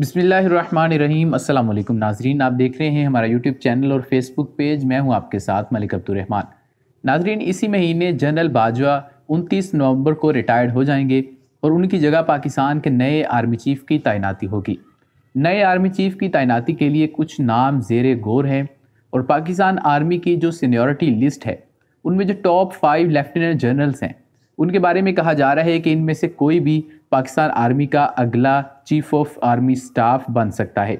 बिसमीम अल्लाम नाजरीन आप देख रहे हैं हमारा यूट्यूब चैनल और फेसबुक पेज मैं हूं आपके साथ मलिक अब्दुलरहमान नाजरीन इसी महीने जनरल बाजवा 29 नवंबर को रिटायर्ड हो जाएंगे और उनकी जगह पाकिस्तान के नए आर्मी चीफ की तैनाती होगी नए आर्मी चीफ की तैनाती के लिए कुछ नाम जेर गौर हैं और पाकिस्तान आर्मी की जो सीनियरिटी लिस्ट है उनमें जो टॉप फाइव लेफ्टिनेंट जनरल्स हैं उनके बारे में कहा जा रहा है कि इनमें से कोई भी पाकिस्तान आर्मी का अगला चीफ ऑफ आर्मी स्टाफ बन सकता है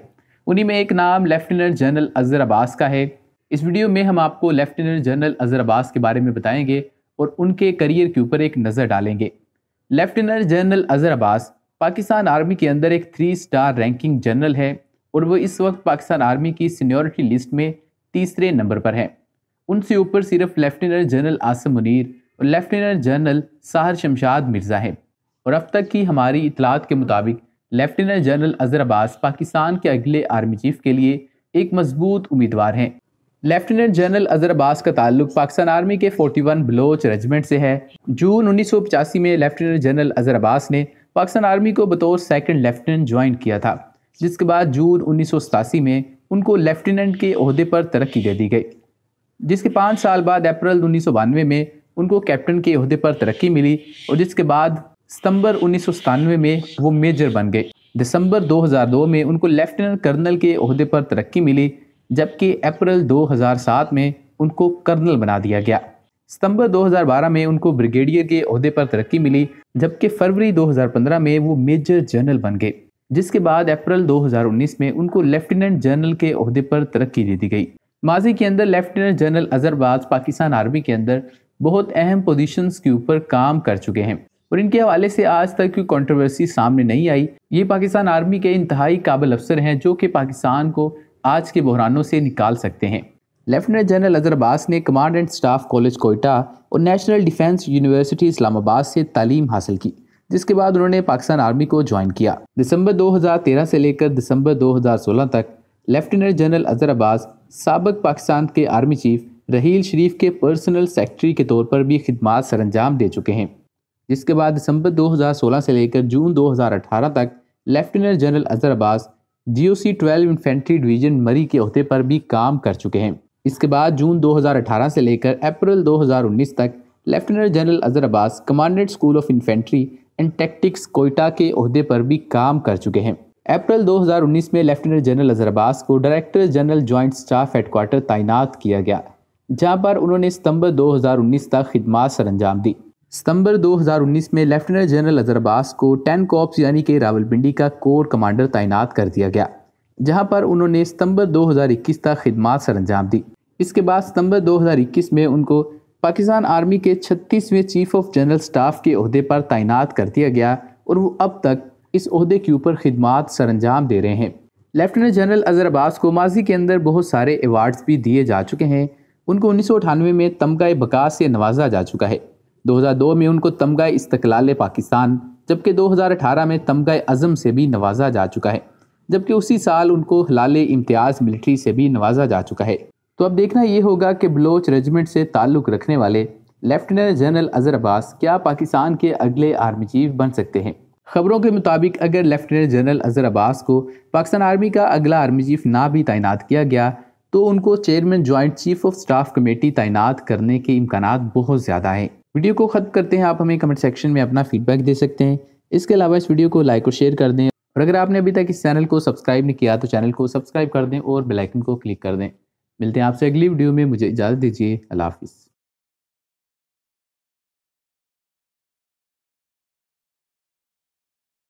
उन्हीं में एक नाम लेफ्टिनेंट जनरल अजहर अब्बास का है इस वीडियो में हम आपको लेफ्टिनेंट जनरल अजहर अब्बास के बारे में बताएंगे और उनके करियर के ऊपर एक नज़र डालेंगे lieutenant general Azhar Abbas Pakistan army के अंदर एक थ्री स्टार रैंकिंग जनरल है और वो इस वक्त पाकिस्तान आर्मी की सीनियोरिटी लिस्ट में तीसरे नंबर पर हैं उनसे ऊपर सिर्फ लेफ्टिनेंट जनरल आसम मुनीर और लेफ्टिनेंट जनरल साहर शमशाद मिर्ज़ा हैं और अब तक की हमारी इतलात के मुताबिक लेफ्टिनेंट जनरल अजहर अब्बास पाकिस्तान के अगले आर्मी चीफ के लिए एक मजबूत उम्मीदवार हैं लेफ्टिनेंट जनरल अजहर अब्बास का ताल्लुक पाकिस्तान आर्मी के 41 बलोच रेजिमेंट से है जून उन्नीस में लेफ्टिनेंट जनरल अजहर अब्बास ने पाकिस्तान आर्मी को बतौर सेकंड लेफ्टिनेंट ज्वाइन किया था जिसके बाद जून उन्नीस में उनको लेफ्टिनेंट के अहदे पर तरक्की दे दी गई जिसके पाँच साल बाद अप्रैल उन्नीस में उनको कैप्टन के अहदे पर तरक्की मिली और जिसके बाद सितंबर उन्नीस में वो मेजर बन गए दिसंबर 2002 में उनको लेफ्टिनेंट कर्नल के अहदे पर तरक्की मिली जबकि अप्रैल 2007 में उनको कर्नल बना दिया गया सितंबर 2012 में उनको ब्रिगेडियर के अहदे पर तरक्की मिली जबकि फरवरी 2015 में वो मेजर जनरल बन गए जिसके बाद अप्रैल 2019 में उनको लेफ्टिनेंट जनरल के अहदे पर तरक्की दे दी गई माजी के अंदर लेफ्टिनेंट जनरल अजरबाज पाकिस्तान आर्मी के अंदर बहुत अहम पोजीशंस के ऊपर काम कर चुके हैं और इनके हवाले से आज तक कोई कंट्रोवर्सी सामने नहीं आई ये पाकिस्तान आर्मी के इंतहाई काबिल अफसर हैं जो कि पाकिस्तान को आज के बहरानों से निकाल सकते हैं लेफ्टिनेंट जनरल अजहर अब्बास ने command and staff college Quetta और नेशनल डिफेंस यूनिवर्सिटी इस्लामाबाद से तालीम हासिल की जिसके बाद उन्होंने पाकिस्तान आर्मी को ज्वाइन किया दिसंबर 2013 से लेकर दिसंबर 2016 तक लेफ्टिनेंट जनरल अजहर अब्बास सबक पाकिस्तान के आर्मी चीफ रहील शरीफ के पर्सनल सेक्रेटरी के तौर पर भी खदमात सरंजाम दे चुके हैं जिसके बाद दिसंबर 2016 से लेकर जून 2018 तक lieutenant general Azhar Abbas G C twelve infantry division Murree के अहदे पर भी काम कर चुके हैं इसके बाद जून 2018 से लेकर अप्रैल 2019 तक lieutenant general Azhar Abbas commandant school of infantry and tactics Quetta के अहदे पर भी काम कर चुके हैं अप्रैल 2019 में लेफ्टिनेंट जनरल अजहर अब्बास को director general joint staff headquarter तैनात किया गया जहाँ पर उन्होंने सितंबर 2019 तक खिदमत सर अंजाम दी सितंबर 2019 में लेफ्टिनेंट जनरल अजहर अब्बास को टेन कॉप्स यानी कि रावलपिंडी का कोर कमांडर तैनात कर दिया गया जहां पर उन्होंने सितंबर 2021 तक खिदमत सर अंजाम दी इसके बाद सितंबर 2021 में उनको पाकिस्तान आर्मी के 36वें चीफ ऑफ जनरल स्टाफ के अहदे पर तैनात कर दिया गया और वो अब तक इस अहदे के ऊपर खिदमत सर अंजाम दे रहे हैं लेफ्टिनेंट जनरल अजहर अब्बास को माजी के अंदर बहुत सारे अवार्ड्स भी दिए जा चुके हैं उनको उन्नीस में तमगा बका से नवाजा जा चुका है 2002 में उनको तमगा इस्तकलाल पाकिस्तान जबकि 2018 में तमगा अज़म से भी नवाजा जा चुका है जबकि उसी साल उनको हलाल इम्तियाज़ मिलिट्री से भी नवाजा जा चुका है तो अब देखना ये होगा कि बलोच रेजिमेंट से ताल्लुक़ रखने वाले लेफ्टिनेंट जनरल अजहर अब्बास क्या पाकिस्तान के अगले आर्मी चीफ बन सकते हैं खबरों के मुताबिक अगर लेफ्टिनेंट जनरल अजहर अब्बास को पाकिस्तान आर्मी का अगला आर्मी चीफ ना भी तैनात किया गया तो उनको chairman joint chief of staff committee तैनात करने के इम्कान बहुत ज़्यादा हैं वीडियो को ख़त्म करते हैं आप हमें कमेंट सेक्शन में अपना फीडबैक दे सकते हैं इसके अलावा इस वीडियो को लाइक और शेयर कर दें और अगर आपने अभी तक इस चैनल को सब्सक्राइब नहीं किया तो चैनल को सब्सक्राइब कर दें और बेलाइकन को क्लिक कर दें मिलते हैं आपसे अगली वीडियो में मुझे इजाज़त दीजिए अल्लाह हाफिज़